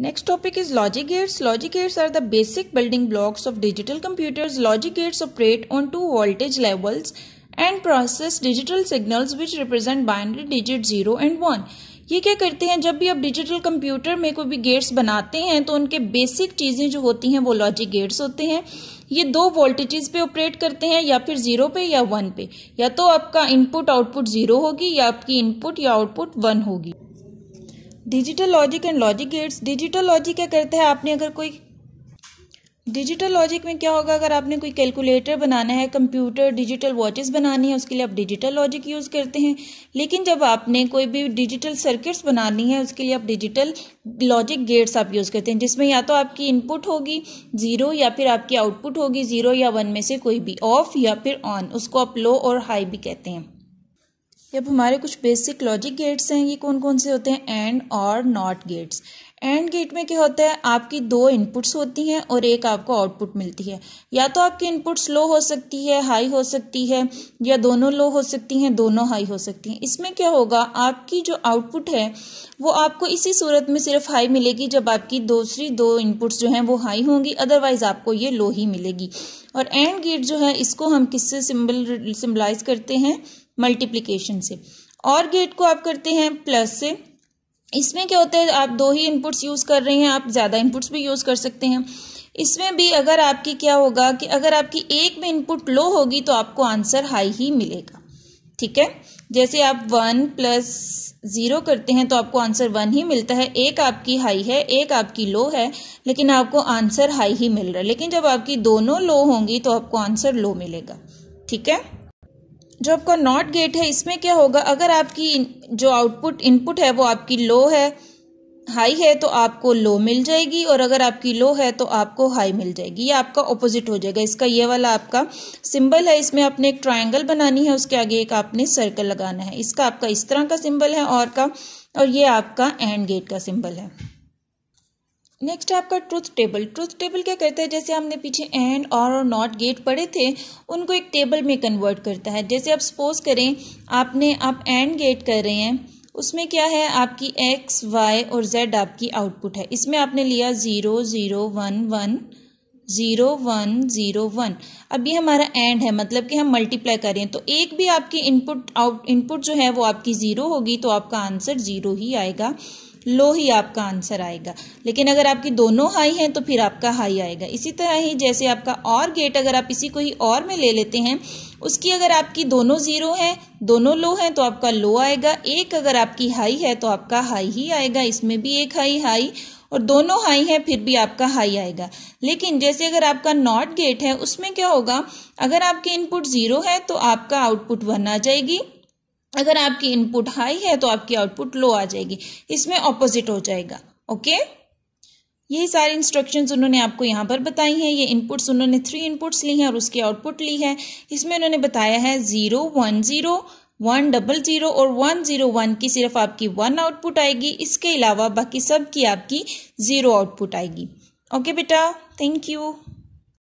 next topic is logic gates logic gates are the basic building blocks of digital computers logic gates operate on two voltage levels and process digital signals which represent binary digit zero and one ये क्या करते हैं जब भी आप digital computer में कोई भी गेट्स बनाते हैं तो उनके बेसिक चीजें जो होती हैं वो लॉजिक गेट्स होते हैं ये दो वोल्टेजेस पे ऑपरेट करते हैं या फिर जीरो पे या वन पे या तो आपका इनपुट आउटपुट जीरो होगी या आपकी इनपुट या आउटपुट वन होगी digital logic and logic gates digital logic क्या करता है आपने अगर कोई डिजिटल लॉजिक में क्या होगा अगर आपने कोई कैलकुलेटर बनाना है कंप्यूटर डिजिटल वॉचेस बनानी है उसके लिए आप डिजिटल लॉजिक यूज़ करते हैं लेकिन जब आपने कोई भी डिजिटल सर्किट्स बनानी है उसके लिए आप डिजिटल लॉजिक गेट्स आप यूज़ करते हैं जिसमें या तो आपकी इनपुट होगी ज़ीरो या फिर आपकी आउटपुट होगी ज़ीरो या वन में से कोई भी ऑफ या फिर ऑन उसको आप लो और हाई भी कहते हैं जब अब हमारे कुछ बेसिक लॉजिक गेट्स हैं ये कौन कौन से होते हैं एंड और नॉट गेट्स एंड गेट में क्या होता है आपकी दो इनपुट्स होती हैं और एक आपको आउटपुट मिलती है या तो आपकी इनपुट्स लो हो सकती है हाई हो सकती है या दोनों लो हो सकती हैं दोनों हाई हो सकती हैं इसमें क्या होगा आपकी जो आउटपुट है वो आपको इसी सूरत में सिर्फ हाई मिलेगी जब आपकी दूसरी दो इनपुट्स जो हैं वो हाई होंगी अदरवाइज आपको ये लो ही मिलेगी और एंड गेट जो है इसको हम किससे सिम्बल सिम्बलाइज करते हैं मल्टीप्लीकेशन से और गेट को आप करते हैं प्लस से इसमें क्या होता है आप दो ही इनपुट्स यूज़ कर रहे हैं आप ज़्यादा इनपुट्स भी यूज़ कर सकते हैं इसमें भी अगर आपकी क्या होगा कि अगर आपकी एक में इनपुट लो होगी तो आपको आंसर हाई ही मिलेगा ठीक है जैसे आप वन प्लस ज़ीरो करते हैं तो आपको आंसर वन ही मिलता है एक आपकी हाई है एक आपकी लो है लेकिन आपको आंसर हाई ही मिल रहा है लेकिन जब आपकी दोनों लो होंगी तो आपको आंसर लो मिलेगा ठीक है जो आपका नॉट गेट है इसमें क्या होगा अगर आपकी जो आउटपुट इनपुट है वो आपकी लो है हाई है तो आपको लो मिल जाएगी और अगर आपकी लो है तो आपको हाई मिल जाएगी ये आपका ऑपोजिट हो जाएगा इसका ये वाला आपका सिंबल है इसमें आपने एक ट्रायंगल बनानी है उसके आगे एक आपने सर्कल लगाना है इसका आपका इस तरह का सिंबल है और का और ये आपका एंड गेट का सिंबल है नेक्स्ट है आपका ट्रूथ टेबल ट्रूथ टेबल क्या करता है जैसे हमने पीछे एंड और और नॉट गेट पढ़े थे उनको एक टेबल में कन्वर्ट करता है जैसे आप सपोज करें आपने आप एंड गेट कर रहे हैं उसमें क्या है आपकी एक्स वाई और जेड आपकी आउटपुट है इसमें आपने लिया zero zero one one zero one zero one अब ये हमारा एंड है मतलब कि हम मल्टीप्लाई कर रहे हैं तो एक भी आपकी इनपुट आउट इनपुट जो है वो आपकी ज़ीरो होगी तो आपका आंसर ज़ीरो ही आएगा लो ही आपका आंसर आएगा लेकिन अगर आपकी दोनों हाई हैं तो फिर आपका हाई आएगा इसी तरह ही जैसे आपका और गेट अगर आप इसी को ही और में ले लेते हैं उसकी अगर आपकी दोनों ज़ीरो हैं दोनों लो हैं तो आपका लो आएगा एक अगर आपकी हाई है तो आपका हाई ही आएगा इसमें भी एक हाई हाई और दोनों हाई हैं फिर भी आपका हाई आएगा लेकिन जैसे अगर आपका नॉट गेट है उसमें क्या होगा अगर आपकी इनपुट ज़ीरो है तो आपका आउटपुट वन आ जाएगी अगर आपकी इनपुट हाई है तो आपकी आउटपुट लो आ जाएगी इसमें ऑपोजिट हो जाएगा ओके यही सारी इंस्ट्रक्शंस उन्होंने आपको यहाँ पर बताई हैं ये इनपुट्स उन्होंने थ्री इनपुट्स ली हैं और उसकी आउटपुट ली है इसमें उन्होंने बताया है zero one zero one double zero और वन जीरो वन की सिर्फ आपकी वन आउटपुट आएगी इसके अलावा बाकी सब की आपकी जीरो आउटपुट आएगी ओके बेटा थैंक यू